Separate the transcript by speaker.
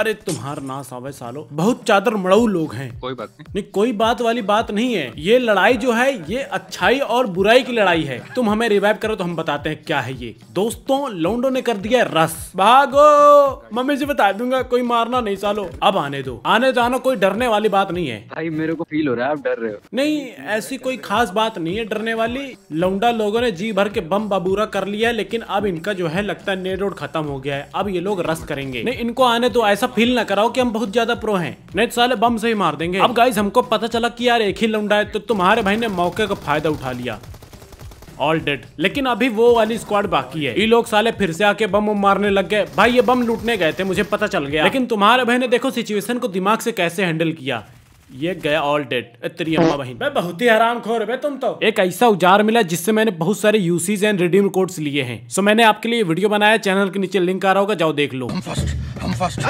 Speaker 1: अरे तुम्हार ना सावे सालो बहुत चादर मड़ऊ लोग हैं कोई बात नहीं नहीं कोई बात वाली बात नहीं है ये लड़ाई जो है ये अच्छाई और बुराई की लड़ाई है तुम हमें रिवाइव करो तो हम बताते हैं क्या है ये दोस्तों लौंडो ने कर दिया रस भागो मम्मी जी बता दूंगा कोई मारना नहीं सालो अब आने दो आने जाना कोई डरने वाली बात नहीं है भाई मेरे को फील हो रहा है आप डर रहे हो नहीं ऐसी कोई खास बात नहीं है डरने वाली लौंडा लोगों ने जी भर के बम बबूरा कर लिया लेकिन अब इनका जो है लगता है नेट रोड खत्म हो गया है अब ये लोग रस करेंगे नहीं इनको आने तो ऐसे ऐसा फील ना कराओ कि हम बहुत ज्यादा प्रो हैं नहीं तो साले बम से ही मार देंगे अब गाइज हमको पता चला कि यार एक ही लंडा है तो तुम्हारे भाई ने मौके का फायदा उठा लिया ऑल डेड लेकिन अभी वो वाली स्क्वाड बाकी है ये लोग साले फिर से आके बम मारने लग गए भाई ये बम लूटने गए थे मुझे पता चल गया लेकिन तुम्हारे भाई ने देखो सिचुएशन को दिमाग से कैसे हैंडल किया ये गया ऑल डेड तेरी अम्मा बहन मैं बहुत ही हराम खो रहे तुम तो एक ऐसा उजार मिला जिससे मैंने बहुत सारे यूसीज एंड रिडीम कोड्स लिए हैं सो मैंने आपके लिए वीडियो बनाया चैनल के नीचे लिंक आ रहा होगा जाओ देख लो हम फर्स्ट हम फर्स्ट